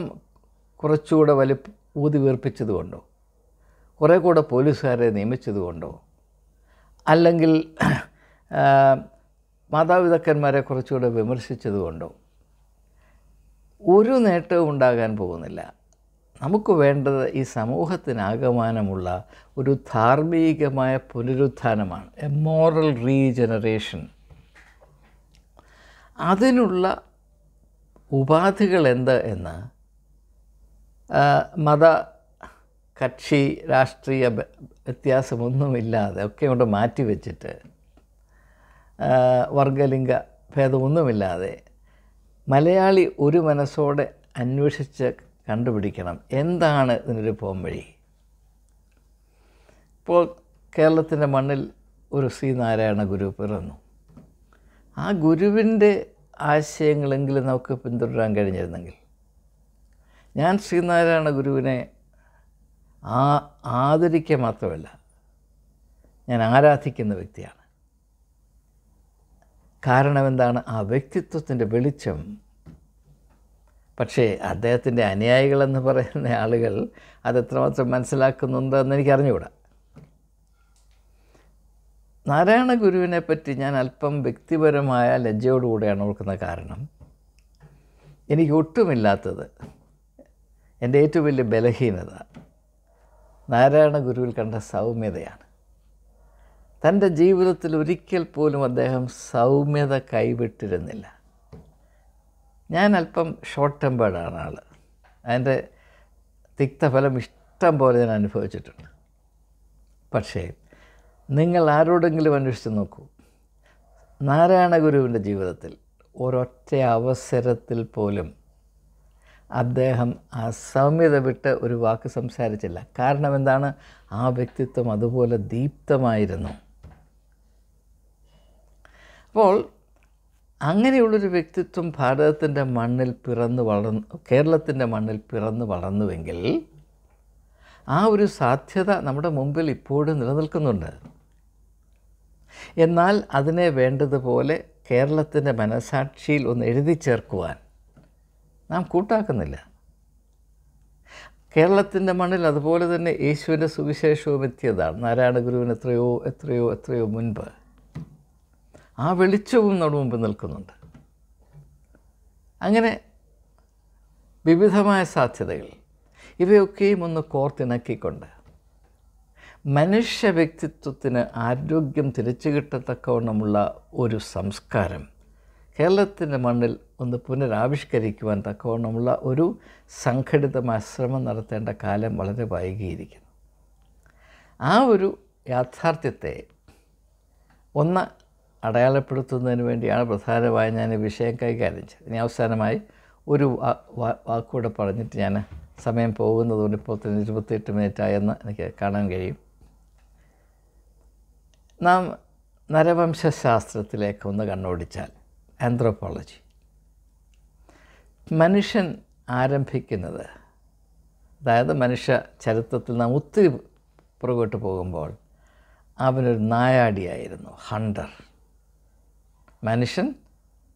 കുറച്ചുകൂടെ വലി ഊതി വീർപ്പിച്ചതുകൊണ്ടോ കുറേ കൂടെ പോലീസുകാരെ നിയമിച്ചതുകൊണ്ടോ അല്ലെങ്കിൽ മാതാപിതാക്കന്മാരെ കുറച്ചുകൂടെ വിമർശിച്ചതുകൊണ്ടോ ഒരു നേട്ടവും ഉണ്ടാകാൻ പോകുന്നില്ല നമുക്ക് വേണ്ടത് ഈ സമൂഹത്തിനാകമാനമുള്ള ഒരു ധാർമ്മികമായ പുനരുത്ഥാനമാണ് എ മോറൽ റീജനറേഷൻ അതിനുള്ള ഉപാധികൾ എന്ത് എന്ന് മത കക്ഷി രാഷ്ട്രീയ വ്യത്യാസമൊന്നുമില്ലാതെ ഒക്കെ കൊണ്ട് മാറ്റിവെച്ചിട്ട് വർഗലിംഗ ഭേദമൊന്നുമില്ലാതെ മലയാളി ഒരു മനസ്സോടെ അന്വേഷിച്ച് കണ്ടുപിടിക്കണം എന്താണ് ഇതിനൊരു വഴി ഇപ്പോൾ കേരളത്തിൻ്റെ മണ്ണിൽ ഒരു ശ്രീ നാരായണ ഗുരു പിറന്നു ആ ഗുരുവിൻ്റെ ആശയങ്ങളെങ്കിലും നമുക്ക് പിന്തുടരാൻ കഴിഞ്ഞിരുന്നെങ്കിൽ ഞാൻ ശ്രീനാരായണ ഗുരുവിനെ ആ ആദരിക്കുക മാത്രമല്ല ഞാൻ ആരാധിക്കുന്ന വ്യക്തിയാണ് കാരണം എന്താണ് ആ വ്യക്തിത്വത്തിൻ്റെ വെളിച്ചം പക്ഷേ അദ്ദേഹത്തിൻ്റെ അനുയായികളെന്ന് പറയുന്ന ആളുകൾ അതെത്രമാത്രം മനസ്സിലാക്കുന്നുണ്ടെന്ന് എനിക്ക് അറിഞ്ഞുകൂടാ നാരായണ ഗുരുവിനെ പറ്റി ഞാൻ അല്പം വ്യക്തിപരമായ ലജ്ജയോടുകൂടെയാണ് ഓർക്കുന്ന കാരണം എനിക്ക് ഒട്ടുമില്ലാത്തത് എൻ്റെ ഏറ്റവും വലിയ ബലഹീനത നാരായണ ഗുരുവിൽ കണ്ട സൗമ്യതയാണ് തൻ്റെ ജീവിതത്തിൽ ഒരിക്കൽ പോലും അദ്ദേഹം സൗമ്യത കൈവിട്ടിരുന്നില്ല ഞാൻ അല്പം ഷോർട്ട് ടെമ്പേർഡാണ് ആൾ അതിൻ്റെ തിക്തഫലം ഇഷ്ടം പോലെ ഞാൻ അനുഭവിച്ചിട്ടുണ്ട് പക്ഷേ നിങ്ങൾ ആരോടെങ്കിലും അന്വേഷിച്ച് നോക്കൂ നാരായണ ഗുരുവിൻ്റെ ജീവിതത്തിൽ ഒരൊറ്റ അവസരത്തിൽ പോലും അദ്ദേഹം ആ സൗമ്യത വിട്ട് ഒരു വാക്ക് സംസാരിച്ചില്ല കാരണം എന്താണ് ആ വ്യക്തിത്വം അതുപോലെ ദീപ്തമായിരുന്നു അപ്പോൾ അങ്ങനെയുള്ളൊരു വ്യക്തിത്വം ഭാരതത്തിൻ്റെ മണ്ണിൽ പിറന്ന് വളർന്ന് കേരളത്തിൻ്റെ മണ്ണിൽ പിറന്ന് വളർന്നുവെങ്കിൽ ആ ഒരു സാധ്യത നമ്മുടെ മുമ്പിൽ ഇപ്പോഴും നിലനിൽക്കുന്നുണ്ട് എന്നാൽ അതിനെ വേണ്ടതുപോലെ കേരളത്തിൻ്റെ മനസാക്ഷിയിൽ ഒന്ന് എഴുതി ചേർക്കുവാൻ നാം കൂട്ടാക്കുന്നില്ല കേരളത്തിൻ്റെ മണ്ണിൽ അതുപോലെ തന്നെ യേശുവിൻ്റെ സുവിശേഷവും എത്തിയതാണ് നാരായണ ഗുരുവിന് എത്രയോ എത്രയോ എത്രയോ മുൻപ് ആ വെളിച്ചവും നമ്മുടെ മുമ്പിൽ നിൽക്കുന്നുണ്ട് അങ്ങനെ വിവിധമായ സാധ്യതകൾ ഇവയൊക്കെയും ഒന്ന് കോർത്തിണക്കിക്കൊണ്ട് മനുഷ്യ വ്യക്തിത്വത്തിന് ആരോഗ്യം തിരിച്ചു കിട്ടത്തക്കവണ്ണമുള്ള ഒരു സംസ്കാരം കേരളത്തിൻ്റെ മണ്ണിൽ ഒന്ന് പുനരാവിഷ്കരിക്കുവാൻ തക്കവണ്ണമുള്ള ഒരു സംഘടിതമായ ശ്രമം നടത്തേണ്ട കാലം വളരെ വൈകിയിരിക്കുന്നു ആ ഒരു യാഥാർത്ഥ്യത്തെ ഒന്ന് അടയാളപ്പെടുത്തുന്നതിന് വേണ്ടിയാണ് പ്രധാനമായും ഞാൻ വിഷയം കൈകാര്യം ചെയ്തത് ഇനി അവസാനമായി ഒരു വാക്കുകൂടെ പറഞ്ഞിട്ട് ഞാൻ സമയം പോകുന്നതുകൊണ്ട് ഇപ്പോൾ തന്നെ ഇരുപത്തിയെട്ട് മിനിറ്റായെന്ന് എനിക്ക് കാണാൻ കഴിയും നാം നരവംശാസ്ത്രത്തിലേക്ക് ഒന്ന് കണ്ണോടിച്ചാൽ ആന്ത്രോപോളജി മനുഷ്യൻ ആരംഭിക്കുന്നത് അതായത് മനുഷ്യ ചരിത്രത്തിൽ നാം ഒത്തിരി പുറകോട്ട് പോകുമ്പോൾ അവനൊരു നായാടിയായിരുന്നു ഹണ്ടർ മനുഷ്യൻ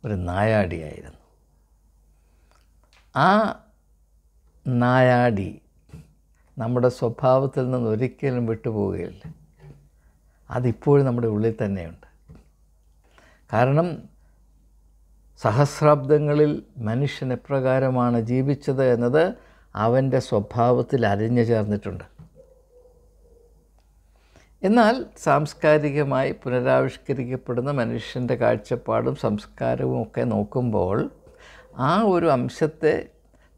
ഒരു നായാടിയായിരുന്നു ആ നായാടി നമ്മുടെ സ്വഭാവത്തിൽ നിന്ന് ഒരിക്കലും വിട്ടുപോവുകയില്ല അതിപ്പോഴും നമ്മുടെ ഉള്ളിൽ തന്നെയുണ്ട് കാരണം സഹസ്രാബ്ദങ്ങളിൽ മനുഷ്യൻ എപ്രകാരമാണ് ജീവിച്ചത് എന്നത് അവൻ്റെ സ്വഭാവത്തിൽ അരിഞ്ഞു ചേർന്നിട്ടുണ്ട് എന്നാൽ സാംസ്കാരികമായി പുനരാവിഷ്കരിക്കപ്പെടുന്ന മനുഷ്യൻ്റെ കാഴ്ചപ്പാടും സംസ്കാരവും ഒക്കെ നോക്കുമ്പോൾ ആ ഒരു അംശത്തെ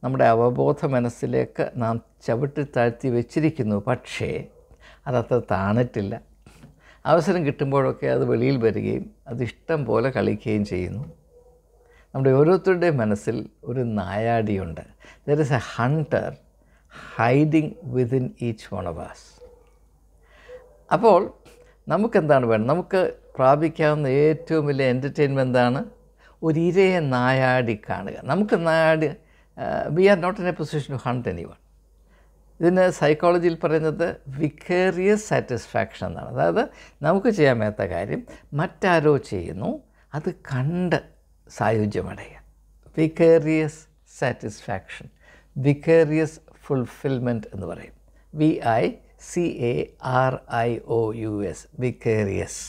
നമ്മുടെ അവബോധ മനസ്സിലേക്ക് നാം ചവിട്ടി താഴ്ത്തി വെച്ചിരിക്കുന്നു പക്ഷേ അതത്ര താണിട്ടില്ല അവസരം കിട്ടുമ്പോഴൊക്കെ അത് വെളിയിൽ വരികയും അത് ഇഷ്ടം പോലെ കളിക്കുകയും ചെയ്യുന്നു നമ്മുടെ ഓരോരുത്തരുടെയും മനസ്സിൽ ഒരു നായാടിയുണ്ട് there is a hunter hiding within each one of us അപ്പോൾ നമുക്കെന്താണ് വേണ്ടത് നമുക്ക് പ്രാപിക്കാവുന്ന ഏറ്റവും വലിയ എൻ്റർടൈൻമെൻ്റ് എന്താണ് ഒരു ഇരയെ നായാടി കാണുക നമുക്ക് നായാടി we are not in a position to hunt anyone ഇതിന് സൈക്കോളജിയിൽ പറയുന്നത് വിക്കേറിയസ് സാറ്റിസ്ഫാക്ഷൻ എന്നാണ് അതായത് നമുക്ക് ചെയ്യാൻ മേത്ത കാര്യം മറ്റാരോ ചെയ്യുന്നു അത് കണ്ട് സായുജ്യമടയുക വിക്കേറിയസ് സാറ്റിസ്ഫാക്ഷൻ വിക്കേറിയസ് ഫുൾഫിൽമെൻറ്റ് എന്ന് പറയും V I C A R I O U S vicarious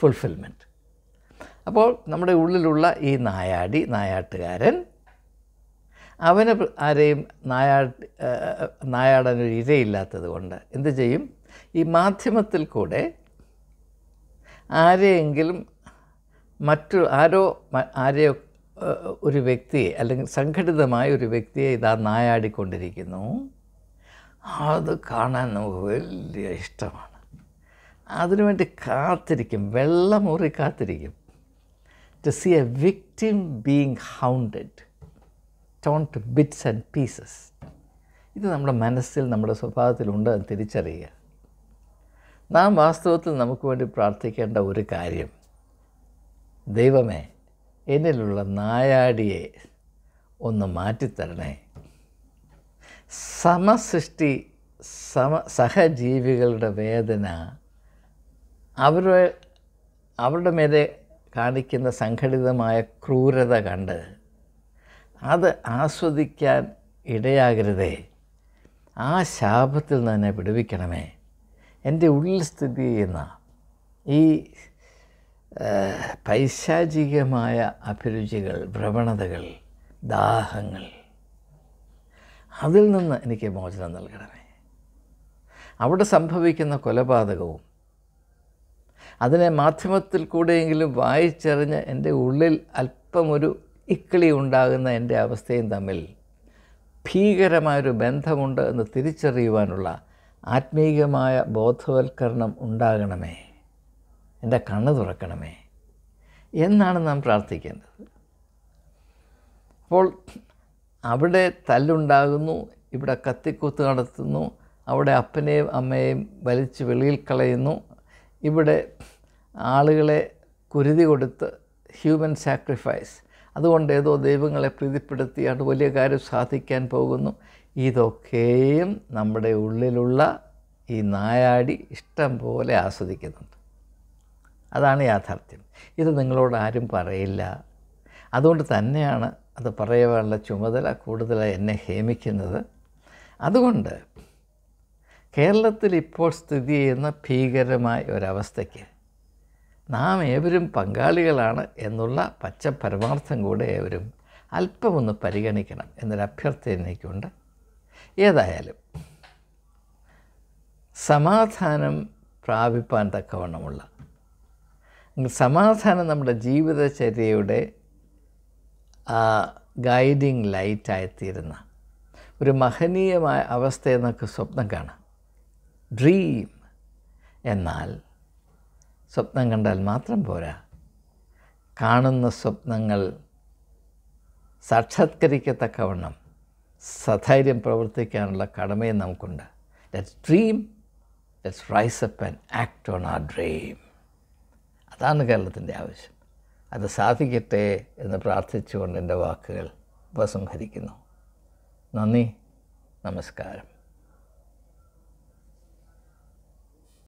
fulfilment അപ്പോൾ നമ്മുടെ ഉള്ളിലുള്ള ഈ നായാടി നായാട്ടുകാരൻ അവന് ആരെയും നായാട്ട് നായാടാൻ ഇരയില്ലാത്തത് കൊണ്ട് എന്ത് ചെയ്യും ഈ മാധ്യമത്തിൽ കൂടെ ആരെയെങ്കിലും മറ്റു ആരോ ആരെയോ ഒരു വ്യക്തിയെ അല്ലെങ്കിൽ സംഘടിതമായ ഒരു വ്യക്തിയെ ഇതാ നായാടിക്കൊണ്ടിരിക്കുന്നു അത് കാണാൻ നമുക്ക് വലിയ ഇഷ്ടമാണ് വേണ്ടി കാത്തിരിക്കും വെള്ളമുറി കാത്തിരിക്കും to see a victim being hounded torn to bits and pieces ഇത് നമ്മുടെ മനസ്സിൽ നമ്മുടെ സ്വഭാവത്തിലുണ്ട് എന്ന് തിരിച്ചറിയുക നാം വാസ്തവത്തിൽ നമുക്ക് വേണ്ടി പ്രാർത്ഥിക്കേണ്ട ഒരു കാര്യം ദൈവമേ എന്നിലുള്ള നായാടിയെ ഒന്ന് മാറ്റിത്തരണേ സമസൃഷ്ടി സമ സഹജീവികളുടെ വേദന അവരെ അവരുടെ മേലെ കാണിക്കുന്ന സംഘടിതമായ ക്രൂരത കണ്ട് അത് ആസ്വദിക്കാൻ ഇടയാകരുതേ ആ ശാപത്തിൽ നിന്ന് എന്നെ പിടിവിക്കണമേ എൻ്റെ ഉള്ളിൽ സ്ഥിതി ചെയ്യുന്ന ഈ പൈശാചികമായ അഭിരുചികൾ ഭ്രവണതകൾ ദാഹങ്ങൾ അതിൽ നിന്ന് എനിക്ക് മോചനം നൽകണമേ അവിടെ സംഭവിക്കുന്ന കൊലപാതകവും അതിനെ മാധ്യമത്തിൽ കൂടെയെങ്കിലും വായിച്ചറിഞ്ഞ് എൻ്റെ ഉള്ളിൽ അല്പമൊരു ഇക്കിളി ഉണ്ടാകുന്ന എൻ്റെ അവസ്ഥയും തമ്മിൽ ഭീകരമായൊരു ബന്ധമുണ്ട് എന്ന് തിരിച്ചറിയുവാനുള്ള ആത്മീയമായ ബോധവൽക്കരണം ഉണ്ടാകണമേ എൻ്റെ കണ്ണ് തുറക്കണമേ എന്നാണ് നാം പ്രാർത്ഥിക്കേണ്ടത് അപ്പോൾ അവിടെ തല്ലുണ്ടാകുന്നു ഇവിടെ കത്തിക്കൂത്ത് നടത്തുന്നു അവിടെ അപ്പനെയും അമ്മയെയും വലിച്ച് വെളിയിൽ കളയുന്നു ഇവിടെ ആളുകളെ കുരുതി കൊടുത്ത് ഹ്യൂമൻ സാക്രിഫൈസ് അതുകൊണ്ട് ഏതോ ദൈവങ്ങളെ പ്രീതിപ്പെടുത്തിയാണ് വലിയ കാര്യം സാധിക്കാൻ പോകുന്നു ഇതൊക്കെയും നമ്മുടെ ഉള്ളിലുള്ള ഈ നായാടി ഇഷ്ടം പോലെ ആസ്വദിക്കുന്നുണ്ട് അതാണ് യാഥാർത്ഥ്യം ഇത് നിങ്ങളോട് ആരും പറയില്ല അതുകൊണ്ട് തന്നെയാണ് അത് പറയുവാനുള്ള ചുമതല കൂടുതലായി എന്നെ ഹേമിക്കുന്നത് അതുകൊണ്ട് കേരളത്തിൽ ഇപ്പോൾ സ്ഥിതി ചെയ്യുന്ന ഭീകരമായ ഒരവസ്ഥയ്ക്ക് നാം ഏവരും പങ്കാളികളാണ് എന്നുള്ള പച്ച പരമാർത്ഥം കൂടെ ഏവരും അല്പമൊന്ന് പരിഗണിക്കണം എന്നൊരു അഭ്യർത്ഥന എനിക്കുണ്ട് ഏതായാലും സമാധാനം പ്രാപിപ്പാൻ തക്കവണ്ണമുള്ള സമാധാനം നമ്മുടെ ജീവിതചര്യയുടെ ഗൈഡിങ് ലൈറ്റായിത്തീരുന്ന ഒരു മഹനീയമായ അവസ്ഥയെ നമുക്ക് സ്വപ്നം കാണാം ഡ്രീം എന്നാൽ സ്വപ്നം കണ്ടാൽ മാത്രം പോരാ കാണുന്ന സ്വപ്നങ്ങൾ സാക്ഷാത്കരിക്കത്തക്കവണ്ണം സധൈര്യം പ്രവർത്തിക്കാനുള്ള കടമയും നമുക്കുണ്ട് let's dream let's rise up and act on ആ ഡ്രീം അതാണ് കേരളത്തിൻ്റെ ആവശ്യം അത് സാധിക്കട്ടെ എന്ന് പ്രാർത്ഥിച്ചുകൊണ്ട് എൻ്റെ വാക്കുകൾ ഉപസംഹരിക്കുന്നു നന്ദി നമസ്കാരം